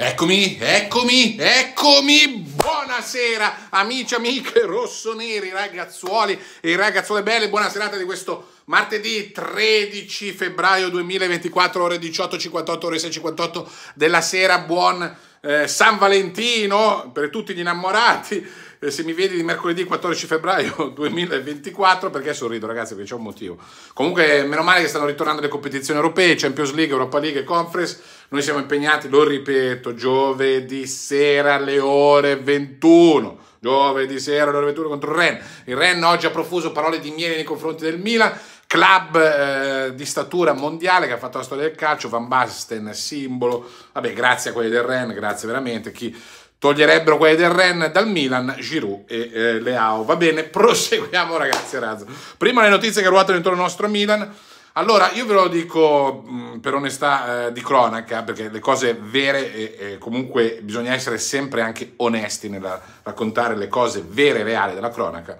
Eccomi, eccomi, eccomi! Buonasera amici, amiche rossoneri, ragazzuoli e ragazzuole belle, buona serata di questo martedì 13 febbraio 2024, ore 18.58, ore 6.58 della sera, buon eh, San Valentino per tutti gli innamorati. Eh, se mi vedi di mercoledì 14 febbraio 2024, perché sorrido ragazzi? Perché c'è un motivo. Comunque, meno male che stanno ritornando le competizioni europee, Champions League, Europa League e Conference. Noi siamo impegnati, lo ripeto, giovedì sera alle ore 21 giovedì sera alle ore 21 contro il Ren. Il Ren oggi ha profuso parole di miele nei confronti del Milan, club eh, di statura mondiale che ha fatto la storia del calcio, Van Basten, simbolo, vabbè grazie a quelli del Ren, grazie veramente, chi toglierebbero quelli del Ren dal Milan, Giroud e eh, Leao. Va bene, proseguiamo ragazzi Razzo. Prima le notizie che ruotano intorno al nostro Milan, allora, io ve lo dico mh, mm, per onestà eh, di cronaca, perché le cose vere e, e, comunque bisogna essere sempre anche onesti nel raccontare le cose vere e reali della cronaca.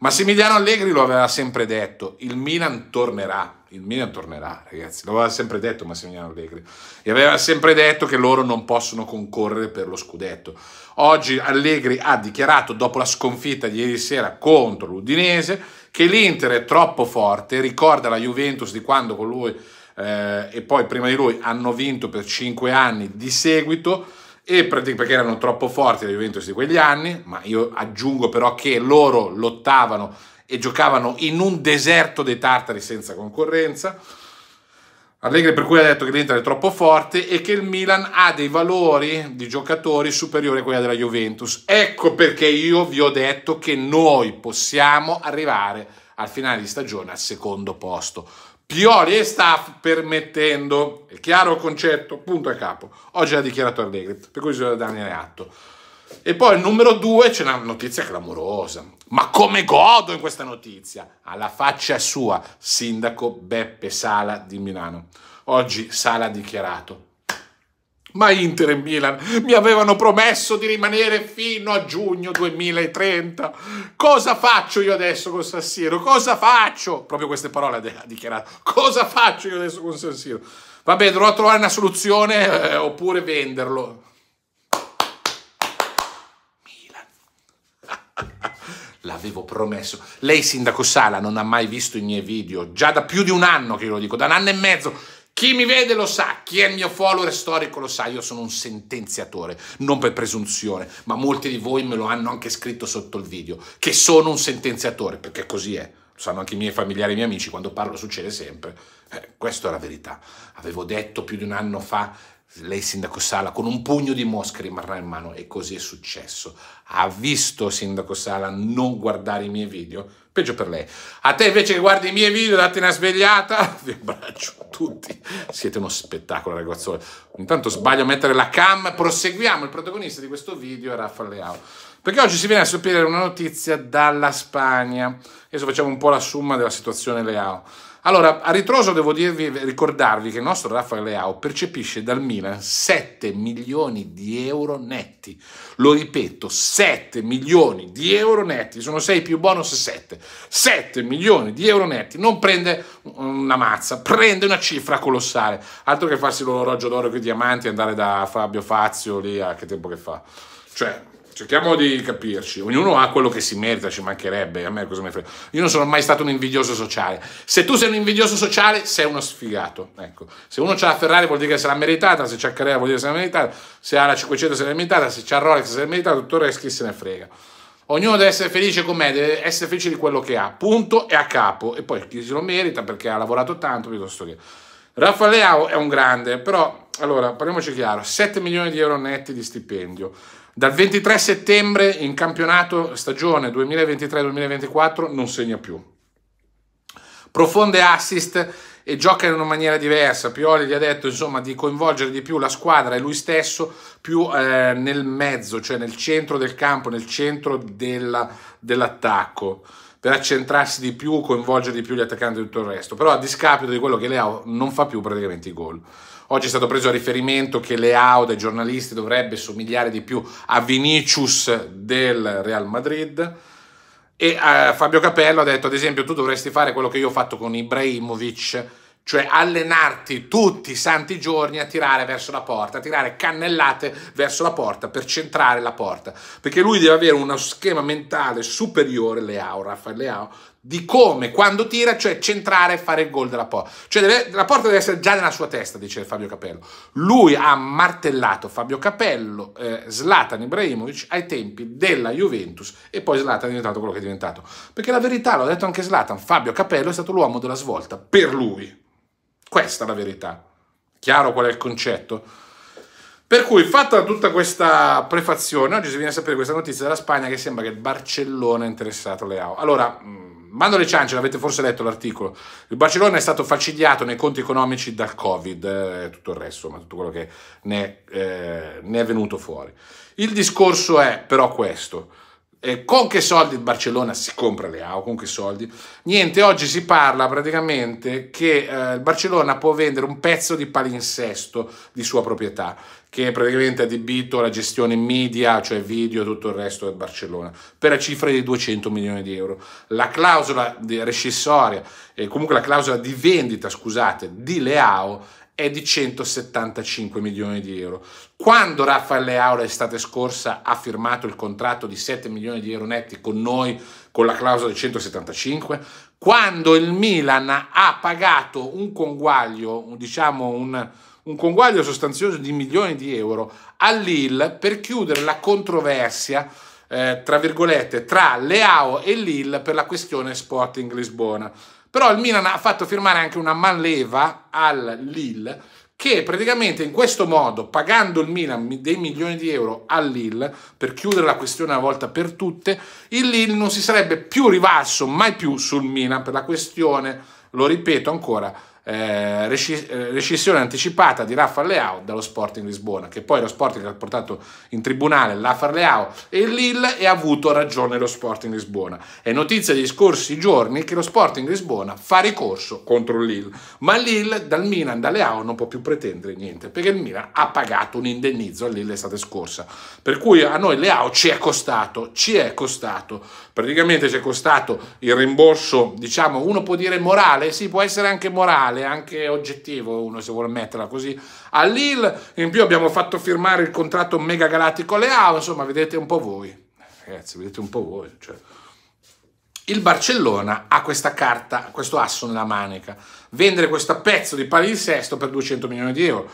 Massimiliano Allegri lo aveva sempre detto, il Milan tornerà, il Milan tornerà ragazzi, lo aveva sempre detto Massimiliano Allegri, gli aveva sempre detto che loro non possono concorrere per lo scudetto. Oggi Allegri ha dichiarato dopo la sconfitta di ieri sera contro l'Udinese che l'Inter è troppo forte, ricorda la Juventus di quando con lui eh, e poi prima di lui hanno vinto per cinque anni di seguito, e perché erano troppo forti la Juventus di quegli anni, ma io aggiungo però che loro lottavano e giocavano in un deserto dei tartari senza concorrenza. Allegri per cui ha detto che l'Inter è troppo forte e che il Milan ha dei valori di giocatori superiori a quelli della Juventus. Ecco perché io vi ho detto che noi possiamo arrivare al finale di stagione al secondo posto. Pioli e staff permettendo. È chiaro il concetto? Punto a capo. Oggi l'ha dichiarato Allegri, per cui bisogna darne atto. E poi il numero due c'è una notizia clamorosa. Ma come godo in questa notizia? Alla faccia sua, sindaco Beppe Sala di Milano. Oggi Sala ha dichiarato ma Inter e Milan mi avevano promesso di rimanere fino a giugno 2030. Cosa faccio io adesso con San Siro? Cosa faccio? Proprio queste parole ha dichiarato. Cosa faccio io adesso con San Siro? Vabbè, dovrò trovare una soluzione eh, oppure venderlo. Milan. L'avevo promesso. Lei, sindaco Sala, non ha mai visto i miei video. Già da più di un anno che io lo dico, da un anno e mezzo chi mi vede lo sa, chi è il mio follower storico lo sa, io sono un sentenziatore, non per presunzione, ma molti di voi me lo hanno anche scritto sotto il video, che sono un sentenziatore, perché così è. Lo sanno anche i miei familiari e i miei amici, quando parlo succede sempre. Eh, questa è la verità. Avevo detto più di un anno fa lei sindaco Sala con un pugno di mosche rimarrà in mano e così è successo. Ha visto sindaco Sala non guardare i miei video? Peggio per lei. A te invece che guardi i miei video, date una svegliata. Vi abbraccio tutti. Siete uno spettacolo ragazzuoli. Intanto sbaglio a mettere la cam. Proseguiamo. Il protagonista di questo video è Raffa Leao. Perché oggi si viene a sapere una notizia dalla Spagna. Adesso facciamo un po' la summa della situazione Leao allora, a ritroso devo dirvi, ricordarvi che il nostro Raffaele Leao percepisce dal Milan 7 milioni di euro netti. Lo ripeto, 7 milioni di euro netti, sono 6 più bonus 7. 7 milioni di euro netti, non prende una mazza, prende una cifra colossale. Altro che farsi l'orologio d'oro con i diamanti e andare da Fabio Fazio lì a ah, che tempo che fa. Cioè, cerchiamo di capirci, ognuno ha quello che si merita, ci mancherebbe, a me cosa mi frega. Io non sono mai stato un invidioso sociale. Se tu sei un invidioso sociale, sei uno sfigato. Ecco. Se uno ha la Ferrari vuol dire che se l'ha meritata, se c'ha Carrera vuol dire che se l'ha meritata, se ha la 500 se l'ha meritata, se c'ha Rolex se l'ha meritata, tutto il resto chi se ne frega. Ognuno deve essere felice con me, deve essere felice di quello che ha, punto e a capo. E poi chi se lo merita perché ha lavorato tanto piuttosto che... Rafa Leao è un grande, però, allora, parliamoci chiaro, 7 milioni di euro netti di stipendio. Dal 23 settembre in campionato stagione 2023-2024 non segna più. Profonde assist e gioca in una maniera diversa. Pioli gli ha detto insomma, di coinvolgere di più la squadra e lui stesso più eh, nel mezzo, cioè nel centro del campo, nel centro della, dell'attacco per accentrarsi di più, coinvolgere di più gli attaccanti e tutto il resto, però a discapito di quello che Leao non fa più praticamente i gol. Oggi è stato preso a riferimento che Leao dai giornalisti dovrebbe somigliare di più a Vinicius del Real Madrid e eh, Fabio Capello ha detto ad esempio tu dovresti fare quello che io ho fatto con Ibrahimovic cioè allenarti tutti i santi giorni a tirare verso la porta, a tirare cannellate verso la porta per centrare la porta, perché lui deve avere uno schema mentale superiore, Leao, Raffaele Leao, di come quando tira, cioè centrare e fare il gol della porta. Cioè deve, la porta deve essere già nella sua testa, dice Fabio Capello. Lui ha martellato Fabio Capello, eh, Zlatan Ibrahimovic ai tempi della Juventus e poi Zlatan è diventato quello che è diventato. Perché la verità, l'ho detto anche Zlatan, Fabio Capello è stato l'uomo della svolta per lui. Questa è la verità. Chiaro qual è il concetto? Per cui, fatta tutta questa prefazione, oggi si viene a sapere questa notizia dalla Spagna che sembra che il Barcellona è interessato alle AO. Allora, mm, mando le ciance, l'avete forse letto l'articolo. Il Barcellona è stato falcidiato nei conti economici dal Covid eh, e eh, tutto il resto, ma tutto quello che ne, eh, ne è venuto fuori. Il discorso è però questo. E eh, con che soldi il Barcellona si compra le AO? Con che soldi? Niente, oggi si parla praticamente che eh, il Barcellona può vendere un pezzo di palinsesto di sua proprietà, che è praticamente adibito alla gestione media, cioè video e tutto il resto del Barcellona, per la cifra di 200 milioni di euro. La clausola rescissoria, e eh, comunque la clausola di vendita, scusate, di Leao è di 175 milioni di euro. Quando Raffaele Leao l'estate scorsa ha firmato il contratto di 7 milioni di euro netti con noi con la clausola di 175, quando il Milan ha pagato un conguaglio, diciamo un, un conguaglio sostanzioso di milioni di euro all'IL per chiudere la controversia eh, tra virgolette tra Leao e Lille per la questione Sporting Lisbona. Però il Milan ha fatto firmare anche una manleva al Lille che praticamente in questo modo, pagando il Milan dei milioni di euro al Lille, per chiudere la questione una volta per tutte, il Lille non si sarebbe più rivalso mai più sul Milan per la questione, lo ripeto ancora, eh, eh, rescissione anticipata di Rafa Leao dallo Sporting Lisbona, che poi lo Sporting ha portato in tribunale Rafa Leao e il Lille e ha avuto ragione lo Sporting Lisbona. È notizia degli scorsi giorni che lo Sporting Lisbona fa ricorso contro il Lille, ma il Lille dal Milan, da Leao non può più pretendere niente, perché il Milan ha pagato un indennizzo al Lille l'estate scorsa. Per cui a noi Leao ci è costato, ci è costato, praticamente ci è costato il rimborso, diciamo, uno può dire morale, sì, può essere anche morale, male, anche oggettivo uno se vuole metterla così. a Lille in più abbiamo fatto firmare il contratto mega galattico Leao, insomma vedete un po' voi. Ragazzi, vedete un po' voi. Cioè. Il Barcellona ha questa carta, questo asso nella manica. Vendere questo pezzo di palinsesto per 200 milioni di euro.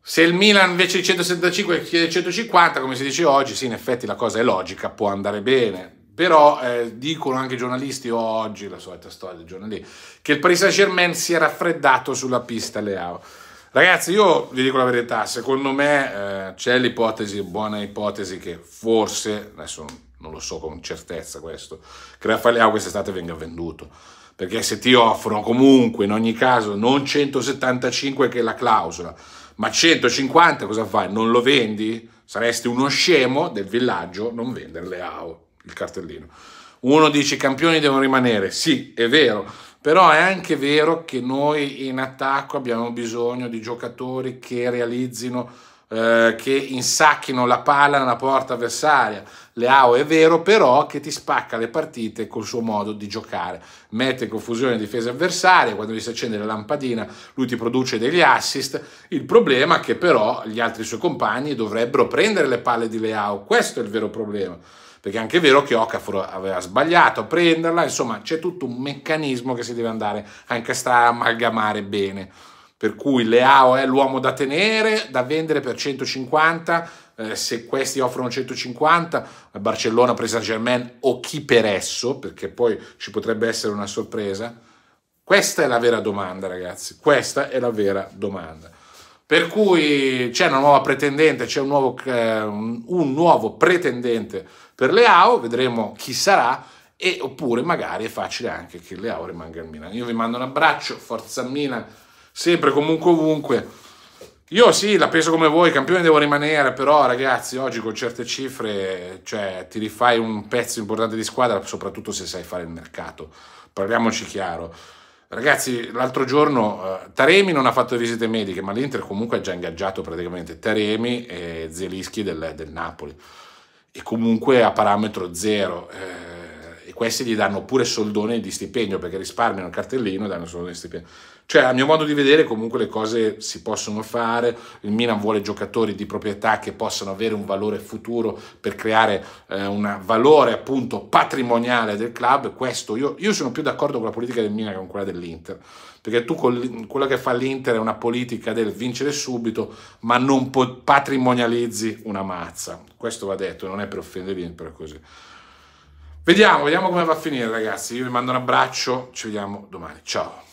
Se il Milan invece di 175 chiede 150, come si dice oggi, sì, in effetti la cosa è logica, può andare bene però eh, dicono anche i giornalisti oggi, la solita storia dei giornalisti, che il Paris Saint Germain si è raffreddato sulla pista Leao. Ragazzi, io vi dico la verità, secondo me eh, c'è l'ipotesi, buona ipotesi, che forse, adesso non lo so con certezza questo, che Raffaele Leao quest'estate venga venduto. Perché se ti offrono comunque, in ogni caso, non 175 che è la clausola, ma 150 cosa fai? Non lo vendi? Saresti uno scemo del villaggio non venderle AO il cartellino. Uno dice i campioni devono rimanere, sì, è vero, però è anche vero che noi in attacco abbiamo bisogno di giocatori che realizzino, eh, che insacchino la palla nella porta avversaria. Leao è vero, però che ti spacca le partite col suo modo di giocare. Mette in confusione la difesa avversaria, quando gli si accende la lampadina lui ti produce degli assist. Il problema è che però gli altri suoi compagni dovrebbero prendere le palle di Leao, questo è il vero problema perché è anche vero che Okafor aveva sbagliato a prenderla, insomma c'è tutto un meccanismo che si deve andare a incastrare, a amalgamare bene. Per cui Leao è l'uomo da tenere, da vendere per 150, eh, se questi offrono 150, Barcellona, Presa germain o chi per esso, perché poi ci potrebbe essere una sorpresa. Questa è la vera domanda, ragazzi. Questa è la vera domanda. Per cui c'è una nuova pretendente, c'è un, eh, un nuovo pretendente per Leao, vedremo chi sarà e oppure magari è facile anche che Leao rimanga al Milan. Io vi mando un abbraccio, forza Milan, sempre comunque ovunque. Io sì, la penso come voi, campione devo rimanere, però ragazzi, oggi con certe cifre, cioè, ti rifai un pezzo importante di squadra, soprattutto se sai fare il mercato. Parliamoci chiaro. Ragazzi, l'altro giorno uh, Taremi non ha fatto visite mediche, ma l'Inter comunque ha già ingaggiato praticamente Taremi e Zelischi del, del Napoli e comunque a parametro zero. Eh, e questi gli danno pure soldone di stipendio perché risparmiano il cartellino e danno soldone di stipendio. Cioè, a mio modo di vedere, comunque le cose si possono fare. Il Milan vuole giocatori di proprietà che possano avere un valore futuro per creare eh, un valore appunto patrimoniale del club. Questo io, io sono più d'accordo con la politica del Milan che con quella dell'Inter. Perché tu con quello che fa l'Inter è una politica del vincere subito, ma non patrimonializzi una mazza. Questo va detto, non è per offendere l'Inter, è così. Vediamo, vediamo come va a finire, ragazzi. Io vi mando un abbraccio, ci vediamo domani. Ciao.